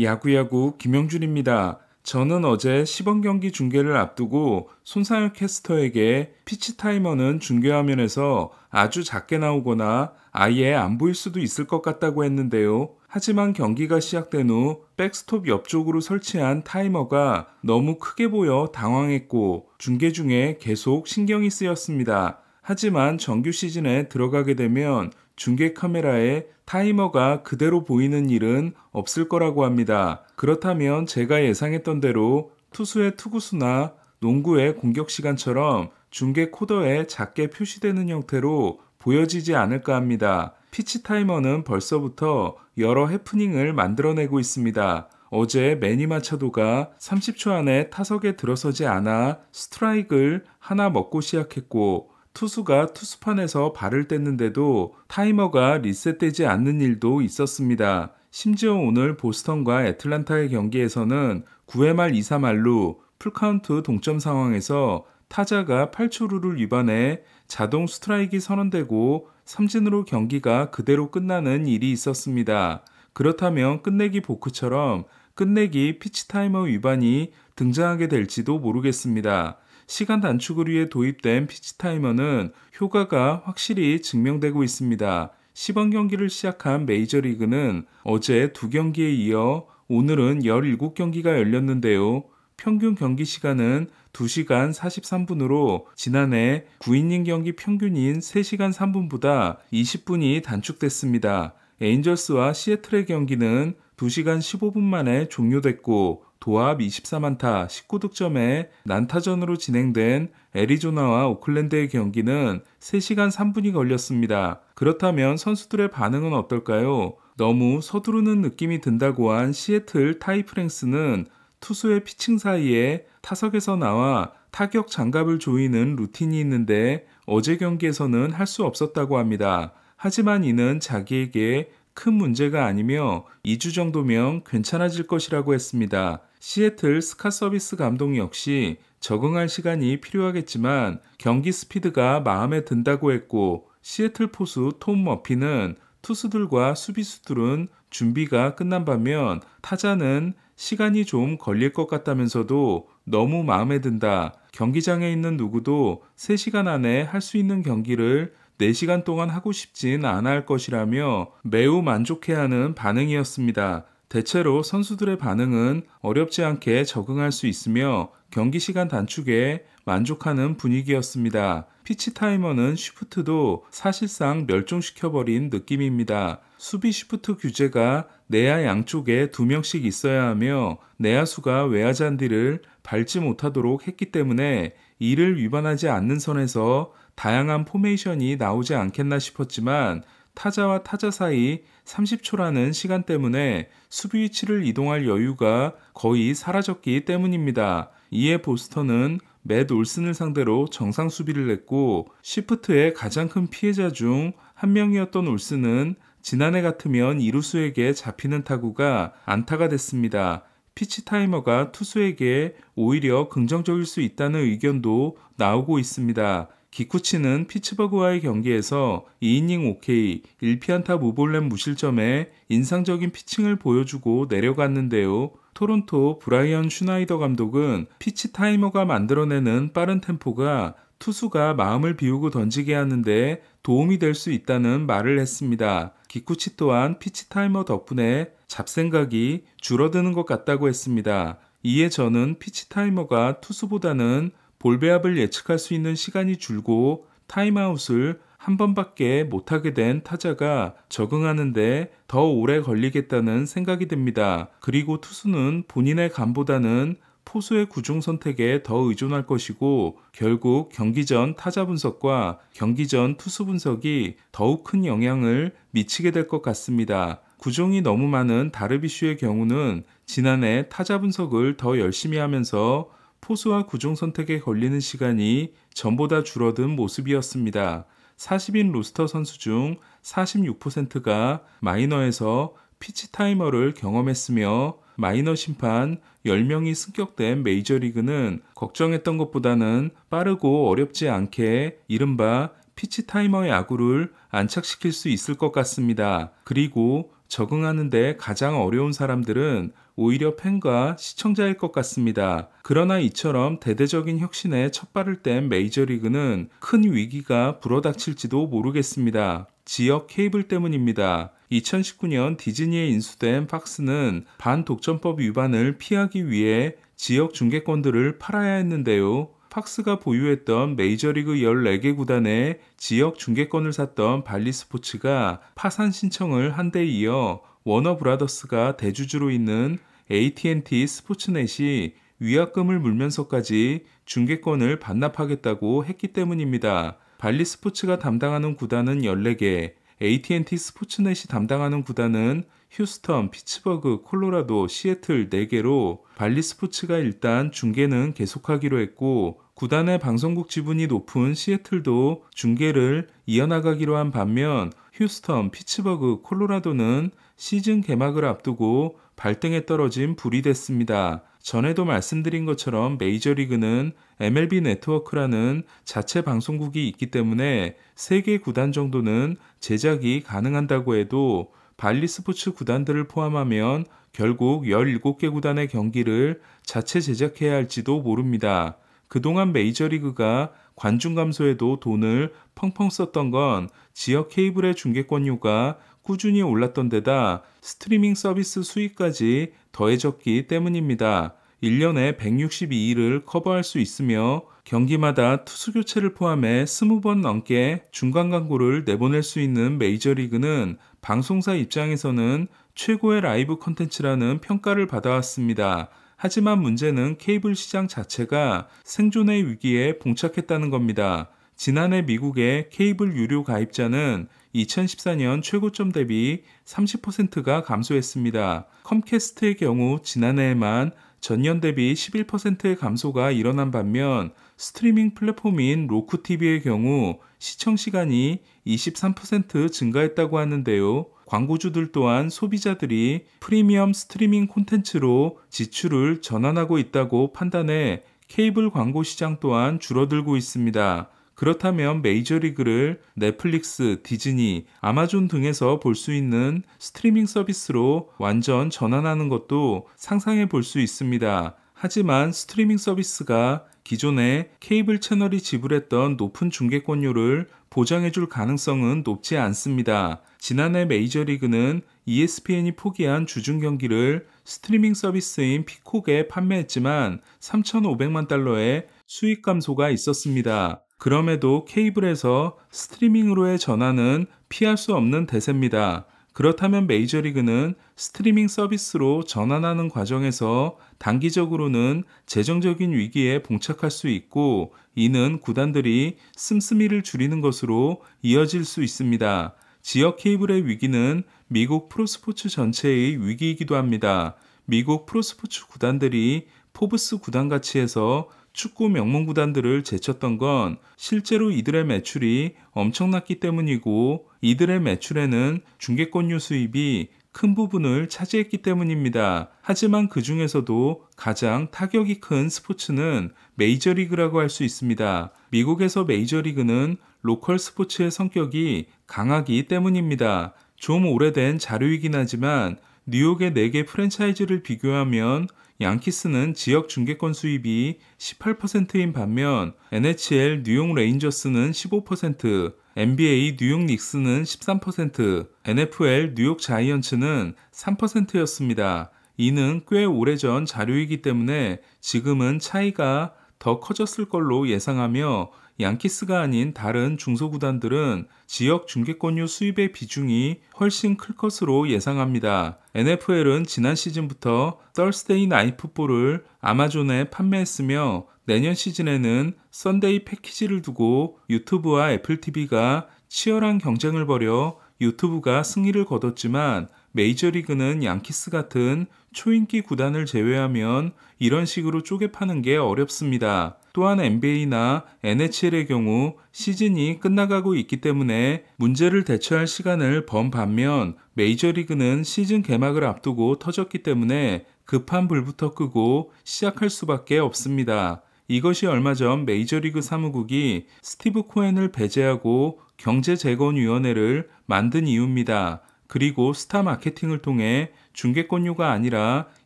야구야구 김영준입니다. 저는 어제 시범 경기 중계를 앞두고 손상혁 캐스터에게 피치 타이머는 중계 화면에서 아주 작게 나오거나 아예 안 보일 수도 있을 것 같다고 했는데요. 하지만 경기가 시작된 후 백스톱 옆쪽으로 설치한 타이머가 너무 크게 보여 당황했고 중계 중에 계속 신경이 쓰였습니다. 하지만 정규 시즌에 들어가게 되면 중계 카메라에 타이머가 그대로 보이는 일은 없을 거라고 합니다. 그렇다면 제가 예상했던 대로 투수의 투구수나 농구의 공격 시간처럼 중계 코더에 작게 표시되는 형태로 보여지지 않을까 합니다. 피치 타이머는 벌써부터 여러 해프닝을 만들어내고 있습니다. 어제 매니 마차도가 30초 안에 타석에 들어서지 않아 스트라이크를 하나 먹고 시작했고 투수가 투수판에서 발을 뗐는데도 타이머가 리셋되지 않는 일도 있었습니다. 심지어 오늘 보스턴과 애틀란타의 경기에서는 9회 말 2, 3할루 풀카운트 동점 상황에서 타자가 8초 루를 위반해 자동 스트라이크 선언되고 삼진으로 경기가 그대로 끝나는 일이 있었습니다. 그렇다면 끝내기 보크처럼 끝내기 피치 타이머 위반이 등장하게 될지도 모르겠습니다. 시간 단축을 위해 도입된 피치 타이머는 효과가 확실히 증명되고 있습니다. 시범 경기를 시작한 메이저리그는 어제 두 경기에 이어 오늘은 17경기가 열렸는데요. 평균 경기 시간은 2시간 43분으로 지난해 9이닝 경기 평균인 3시간 3분보다 20분이 단축됐습니다. 에인절스와 시애틀의 경기는 2시간 15분 만에 종료됐고 도합 24만타 19득점에 난타전으로 진행된 애리조나와 오클랜드의 경기는 3시간 3분이 걸렸습니다. 그렇다면 선수들의 반응은 어떨까요? 너무 서두르는 느낌이 든다고 한 시애틀 타이 프랭스는 투수의 피칭 사이에 타석에서 나와 타격 장갑을 조이는 루틴이 있는데 어제 경기에서는 할 수 없었다고 합니다. 하지만 이는 자기에게 큰 문제가 아니며 2주 정도면 괜찮아질 것이라고 했습니다. 시애틀 스카 서비스 감독 역시 적응할 시간이 필요하겠지만 경기 스피드가 마음에 든다고 했고 시애틀 포수 톰 머피는 투수들과 수비수들은 준비가 끝난 반면 타자는 시간이 좀 걸릴 것 같다면서도 너무 마음에 든다. 경기장에 있는 누구도 3시간 안에 할 수 있는 경기를 4시간 동안 하고 싶진 않을 것이라며 매우 만족해하는 반응이었습니다. 대체로 선수들의 반응은 어렵지 않게 적응할 수 있으며 경기 시간 단축에 만족하는 분위기였습니다. 피치 타이머는 쉬프트도 사실상 멸종시켜버린 느낌입니다. 수비 쉬프트 규제가 내야 양쪽에 두 명씩 있어야 하며 내야수가 외야 잔디를 밟지 못하도록 했기 때문에 이를 위반하지 않는 선에서 다양한 포메이션이 나오지 않겠나 싶었지만 타자와 타자 사이 30초라는 시간 때문에 수비 위치를 이동할 여유가 거의 사라졌기 때문입니다. 이에 보스턴은 맷 올슨을 상대로 정상 수비를 냈고 시프트의 가장 큰 피해자 중 한 명이었던 올슨은 지난해 같으면 이루수에게 잡히는 타구가 안타가 됐습니다. 피치 타이머가 투수에게 오히려 긍정적일 수 있다는 의견도 나오고 있습니다. 기쿠치는 피츠버그와의 경기에서 2이닝 5K, 1피안타 무볼렘 무실점에 인상적인 피칭을 보여주고 내려갔는데요. 토론토 브라이언 슈나이더 감독은 피치 타이머가 만들어내는 빠른 템포가 투수가 마음을 비우고 던지게 하는데 도움이 될 수 있다는 말을 했습니다. 기쿠치 또한 피치 타이머 덕분에 잡생각이 줄어드는 것 같다고 했습니다. 이에 저는 피치 타이머가 투수보다는 볼배합을 예측할 수 있는 시간이 줄고 타임아웃을 한 번밖에 못하게 된 타자가 적응하는데 더 오래 걸리겠다는 생각이 듭니다. 그리고 투수는 본인의 감보다는 포수의 구중 선택에 더 의존할 것이고 결국 경기 전 타자 분석과 경기 전 투수 분석이 더욱 큰 영향을 미치게 될 것 같습니다. 구종이 너무 많은 다르비슈의 경우는 지난해 타자 분석을 더 열심히 하면서 포수와 구종 선택에 걸리는 시간이 전보다 줄어든 모습이었습니다. 40인 로스터 선수 중 46%가 마이너에서 피치 타이머를 경험했으며 마이너 심판 10명이 승격된 메이저리그는 걱정했던 것보다는 빠르고 어렵지 않게 이른바 피치 타이머 야구를 안착시킬 수 있을 것 같습니다. 그리고 적응하는데 가장 어려운 사람들은 오히려 팬과 시청자일 것 같습니다. 그러나 이처럼 대대적인 혁신에 첫발을 뗀 메이저리그는 큰 위기가 불어닥칠지도 모르겠습니다. 지역 케이블 때문입니다. 2019년 디즈니에 인수된 팍스는 반독점법 위반을 피하기 위해 지역 중계권들을 팔아야 했는데요. 팍스가 보유했던 메이저리그 14개 구단의 지역 중계권을 샀던 발리스포츠가 파산 신청을 한 데 이어 워너브라더스가 대주주로 있는 AT&T 스포츠넷이 위약금을 물면서까지 중계권을 반납하겠다고 했기 때문입니다. 발리스포츠가 담당하는 구단은 14개, AT&T 스포츠넷이 담당하는 구단은 휴스턴, 피츠버그, 콜로라도, 시애틀 4개로 발리 스포츠가 일단 중계는 계속하기로 했고 구단의 방송국 지분이 높은 시애틀도 중계를 이어나가기로 한 반면 휴스턴, 피츠버그, 콜로라도는 시즌 개막을 앞두고 발등에 떨어진 불이 됐습니다. 전에도 말씀드린 것처럼 메이저리그는 MLB 네트워크라는 자체 방송국이 있기 때문에 3개 구단 정도는 제작이 가능한다고 해도 발리 스포츠 구단들을 포함하면 결국 17개 구단의 경기를 자체 제작해야 할지도 모릅니다. 그동안 메이저리그가 관중 감소에도 돈을 펑펑 썼던 건 지역 케이블의 중계권료가 꾸준히 올랐던 데다 스트리밍 서비스 수익까지 더해졌기 때문입니다. 1년에 162일을 커버할 수 있으며 경기마다 투수 교체를 포함해 20번 넘게 중간 광고를 내보낼 수 있는 메이저리그는 방송사 입장에서는 최고의 라이브 컨텐츠라는 평가를 받아왔습니다. 하지만 문제는 케이블 시장 자체가 생존의 위기에 봉착했다는 겁니다. 지난해 미국의 케이블 유료 가입자는 2014년 최고점 대비 30%가 감소했습니다. 컴캐스트의 경우 지난해에만 전년 대비 11%의 감소가 일어난 반면 스트리밍 플랫폼인 로쿠TV의 경우 시청 시간이 23% 증가했다고 하는데요. 광고주들 또한 소비자들이 프리미엄 스트리밍 콘텐츠로 지출을 전환하고 있다고 판단해 케이블 광고 시장 또한 줄어들고 있습니다. 그렇다면 메이저리그를 넷플릭스, 디즈니, 아마존 등에서 볼 수 있는 스트리밍 서비스로 완전 전환하는 것도 상상해 볼 수 있습니다. 하지만 스트리밍 서비스가 기존에 케이블 채널이 지불했던 높은 중계권료를 보장해줄 가능성은 높지 않습니다. 지난해 메이저리그는 ESPN이 포기한 주중 경기를 스트리밍 서비스인 피콕에 판매했지만 3,500만 달러의 수익 감소가 있었습니다. 그럼에도 케이블에서 스트리밍으로의 전환은 피할 수 없는 대세입니다. 그렇다면 메이저리그는 스트리밍 서비스로 전환하는 과정에서 단기적으로는 재정적인 위기에 봉착할 수 있고 이는 구단들이 씀씀이를 줄이는 것으로 이어질 수 있습니다. 지역 케이블의 위기는 미국 프로스포츠 전체의 위기이기도 합니다. 미국 프로스포츠 구단들이 포브스 구단 가치에서 축구 명문 구단들을 제쳤던 건 실제로 이들의 매출이 엄청났기 때문이고 이들의 매출에는 중계권료 수입이 큰 부분을 차지했기 때문입니다. 하지만 그 중에서도 가장 타격이 큰 스포츠는 메이저리그라고 할 수 있습니다. 미국에서 메이저리그는 로컬 스포츠의 성격이 강하기 때문입니다. 좀 오래된 자료이긴 하지만 뉴욕의 4개 프랜차이즈를 비교하면 양키스는 지역 중계권 수입이 18%인 반면 NHL 뉴욕 레인저스는 15%, NBA 뉴욕 닉스는 13%, NFL 뉴욕 자이언츠는 3%였습니다. 이는 꽤 오래전 자료이기 때문에 지금은 차이가 더 커졌을 걸로 예상하며 양키스가 아닌 다른 중소구단들은 지역 중계권료 수입의 비중이 훨씬 클 것으로 예상합니다. NFL은 지난 시즌부터 썰스데이 나이풋볼을 아마존에 판매했으며 내년 시즌에는 썬데이 패키지를 두고 유튜브와 애플TV가 치열한 경쟁을 벌여 유튜브가 승리를 거뒀지만 메이저리그는 양키스 같은 초인기 구단을 제외하면 이런 식으로 쪼개 파는 게 어렵습니다. 또한 NBA나 NHL의 경우 시즌이 끝나가고 있기 때문에 문제를 대처할 시간을 번 반면 메이저리그는 시즌 개막을 앞두고 터졌기 때문에 급한 불부터 끄고 시작할 수밖에 없습니다. 이것이 얼마 전 메이저리그 사무국이 스티브 코엔을 배제하고 경제재건위원회를 만든 이유입니다. 그리고 스타 마케팅을 통해 중계권료가 아니라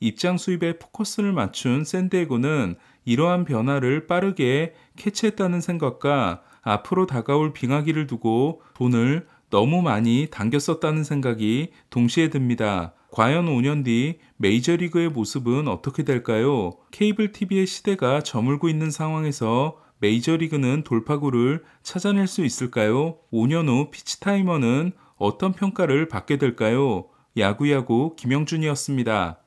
입장 수입에 포커스를 맞춘 샌디에고는 이러한 변화를 빠르게 캐치했다는 생각과 앞으로 다가올 빙하기를 두고 돈을 너무 많이 당겼었다는 생각이 동시에 듭니다. 과연 5년 뒤 메이저리그의 모습은 어떻게 될까요? 케이블 TV의 시대가 저물고 있는 상황에서 메이저리그는 돌파구를 찾아낼 수 있을까요? 5년 후 피치타이머는 어떤 평가를 받게 될까요? 야구야구 김영준이었습니다.